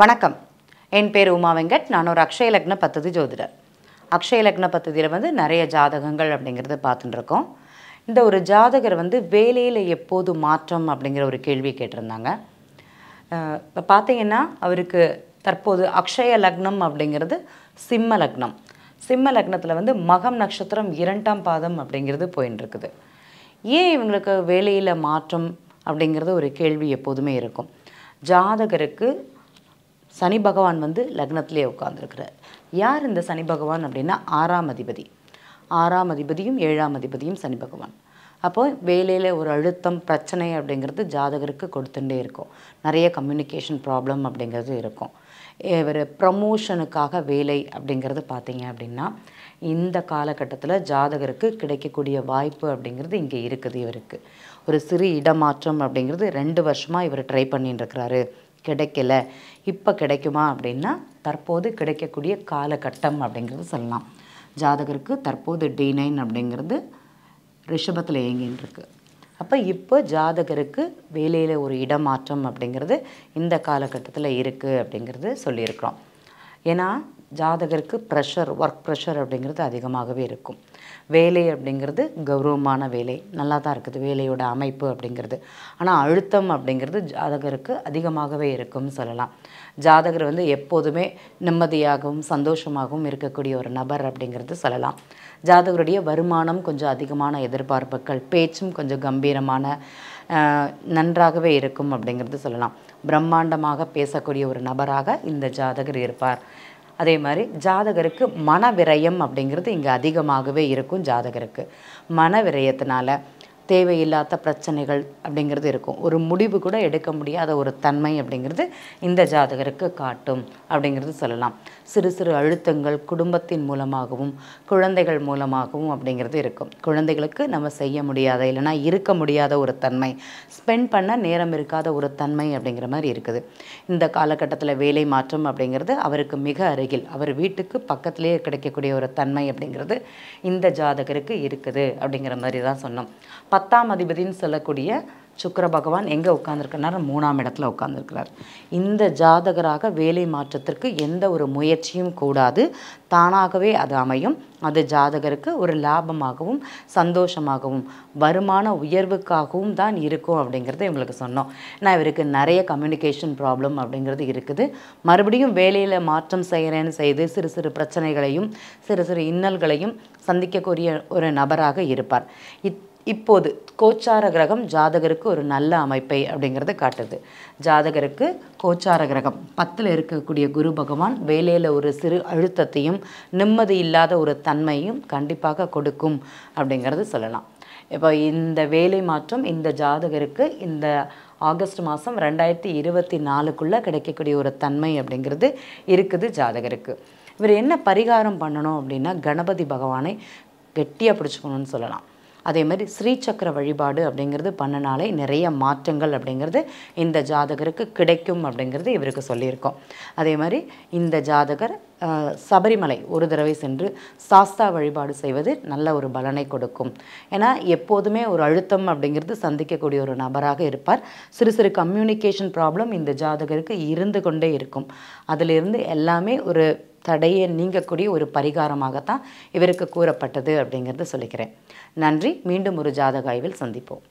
வணக்கம் என் பேர் உமா வெங்கட் நான் ஒரு அக்ஷய லக்ன பத்ததி ஜோதிடர் அக்ஷய லக்ன பத்ததியில் வந்து நிறைய ஜாதகங்கள் அப்படிங்கிறத பார்த்துட்டுருக்கோம் இந்த ஒரு ஜாதகர் வந்து வேலையில் எப்போது மாற்றம் அப்படிங்கிற ஒரு கேள்வி கேட்டிருந்தாங்க இப்போ பார்த்தீங்கன்னா அவருக்கு தற்போது அக்ஷய லக்னம் அப்படிங்கிறது சிம்ம லக்னம் சிம்ம லக்னத்தில் வந்து மகம் நட்சத்திரம் இரண்டாம் பாதம் அப்படிங்கிறது போயின்னு இருக்குது ஏன் இவங்களுக்கு வேலையில் மாற்றம் அப்படிங்கிறது ஒரு கேள்வி எப்போதுமே இருக்கும் ஜாதகருக்கு சனி பகவான் வந்து லக்னத்திலே உட்காந்துருக்கிறார் யார் இந்த சனி பகவான் அப்படின்னா ஆறாம் அதிபதி ஆறாம் அதிபதியும் ஏழாம் அதிபதியும் சனி பகவான் அப்போது வேலையில் ஒரு அழுத்தம் பிரச்சனை அப்படிங்கிறது ஜாதகருக்கு கொடுத்துட்டே இருக்கும் நிறைய கம்யூனிகேஷன் ப்ராப்ளம் அப்படிங்கிறது இருக்கும் ஒரு ப்ரமோஷனுக்காக வேலை அப்படிங்கிறது பார்த்தீங்க அப்படின்னா இந்த காலகட்டத்தில் ஜாதகருக்கு கிடைக்கக்கூடிய வாய்ப்பு அப்படிங்கிறது இங்கே இருக்குது இவருக்கு ஒரு சிறு இடமாற்றம் அப்படிங்கிறது ரெண்டு வருஷமாக இவர் ட்ரை பண்ணிட்டு இருக்கிறாரு கிடைக்கல இப்போ கிடைக்குமா அப்படின்னா தற்போது கிடைக்கக்கூடிய காலகட்டம் அப்படிங்கிறது சொல்லலாம் ஜாதகருக்கு தற்போது டி நைன் அப்படிங்கிறது ரிஷபத்தில் இயங்கின்னு அப்போ இப்போ ஜாதகருக்கு வேலையில் ஒரு இடமாற்றம் அப்படிங்கிறது இந்த காலகட்டத்தில் இருக்குது அப்படிங்கிறது சொல்லியிருக்கிறோம் ஏன்னா ஜாதகருக்கு ப்ரெஷர் ஒர்க் ப்ரெஷர் அப்படிங்கிறது அதிகமாகவே இருக்கும் வேலை அப்படிங்கிறது கௌரவமான வேலை நல்லா தான் இருக்குது வேலையோட அமைப்பு அப்படிங்கிறது ஆனால் அழுத்தம் அப்படிங்கிறது ஜாதகருக்கு அதிகமாகவே இருக்கும்னு சொல்லலாம் ஜாதகர் வந்து எப்போதுமே நிம்மதியாகவும் சந்தோஷமாகவும் இருக்கக்கூடிய ஒரு நபர் அப்படிங்கிறது சொல்லலாம் ஜாதகருடைய வருமானம் கொஞ்சம் அதிகமான எதிர்பார்ப்புகள் பேச்சும் கொஞ்சம் கம்பீரமான நன்றாகவே இருக்கும் அப்படிங்கிறது சொல்லலாம் பிரம்மாண்டமாக பேசக்கூடிய ஒரு நபராக இந்த ஜாதகர் இருப்பார் அதே மாதிரி ஜாதகருக்கு மன விரயம் அப்படிங்கிறது இங்கே அதிகமாகவே இருக்கும் ஜாதகருக்கு மன விரயத்தினால தேவையில்லாத பிரச்சனைகள் அப்படிங்கிறது இருக்கும் ஒரு முடிவு கூட எடுக்க முடியாத ஒரு தன்மை அப்படிங்கிறது இந்த ஜாதகருக்கு காட்டும் அப்படிங்கிறது சொல்லலாம் சிறு சிறு அழுத்தங்கள் குடும்பத்தின் மூலமாகவும் குழந்தைகள் மூலமாகவும் அப்படிங்கிறது இருக்கும் குழந்தைகளுக்கு நம்ம செய்ய முடியாத இல்லைனா இருக்க முடியாத ஒரு தன்மை ஸ்பெண்ட் பண்ண நேரம் இருக்காத ஒரு தன்மை அப்படிங்கிற மாதிரி இருக்குது இந்த காலகட்டத்தில் வேலை மாற்றம் அப்படிங்கிறது அவருக்கு மிக அருகில் அவர் வீட்டுக்கு பக்கத்திலேயே கிடைக்கக்கூடிய ஒரு தன்மை அப்படிங்கிறது இந்த ஜாதகருக்கு இருக்குது அப்படிங்கிற மாதிரி தான் சொன்னோம் பத்தாம் அதிபதின்னு சொல்லக்கூடிய சுக்கர பகவான் எங்கே உட்காந்துருக்கிறார் மூணாம் இடத்துல உட்காந்துருக்கிறார் இந்த ஜாதகராக வேலை மாற்றத்திற்கு எந்த ஒரு முயற்சியும் கூடாது தானாகவே அது அமையும் அது ஜாதகருக்கு ஒரு லாபமாகவும் சந்தோஷமாகவும் வருமான உயர்வுக்காகவும் தான் இருக்கும் அப்படிங்கிறத இவங்களுக்கு சொன்னோம் நான் இவருக்கு நிறைய கம்யூனிகேஷன் ப்ராப்ளம் அப்படிங்கிறது இருக்குது மறுபடியும் வேலையில் மாற்றம் செய்கிறேன்னு செய்து சிறு சிறு பிரச்சனைகளையும் சிறு சிறு இன்னல்களையும் சந்திக்கக்கூடிய ஒரு நபராக இருப்பார் இத் இப்போது கோச்சார கிரகம் ஜாதகருக்கு ஒரு நல்ல அமைப்பை அப்படிங்கிறத காட்டுது ஜாதகருக்கு கோச்சார கிரகம் பத்தில் இருக்கக்கூடிய குரு பகவான் வேலையில் ஒரு சிறு அழுத்தத்தையும் நிம்மதி இல்லாத ஒரு தன்மையும் கண்டிப்பாக கொடுக்கும் அப்படிங்கிறது சொல்லலாம் இப்போ இந்த வேலை மாற்றம் இந்த ஜாதகருக்கு இந்த ஆகஸ்ட் மாதம் ரெண்டாயிரத்தி இருபத்தி நாலுக்குள்ளே கிடைக்கக்கூடிய ஒரு தன்மை அப்படிங்கிறது இருக்குது ஜாதகருக்கு இவர் என்ன பரிகாரம் பண்ணணும் அப்படின்னா கணபதி பகவானை கெட்டியாக பிடிச்சிக்கணும்னு சொல்லலாம் அதே மாதிரி ஸ்ரீசக்கர வழிபாடு அப்படிங்கிறது பண்ணனாலே நிறைய மாற்றங்கள் அப்படிங்கிறது இந்த ஜாதகருக்கு கிடைக்கும் அப்படிங்கிறது இவருக்கு சொல்லியிருக்கோம் அதே மாதிரி இந்த ஜாதகர் சபரிமலை ஒரு தடவை சென்று சாஸ்தா வழிபாடு செய்வது நல்ல ஒரு பலனை கொடுக்கும் ஏன்னா எப்போதுமே ஒரு அழுத்தம் அப்படிங்கிறது சந்திக்கக்கூடிய ஒரு நபராக இருப்பார் சிறு சிறு கம்யூனிகேஷன் ப்ராப்ளம் இந்த ஜாதகருக்கு இருந்து கொண்டே இருக்கும் அதிலிருந்து எல்லாமே ஒரு தடையை நீங்கக்கூடிய ஒரு பரிகாரமாகத்தான் இவருக்கு கூறப்பட்டது அப்படிங்கிறத சொல்லிக்கிறேன் நன்றி மீண்டும் ஒரு ஜாதக ஆய்வில் சந்திப்போம்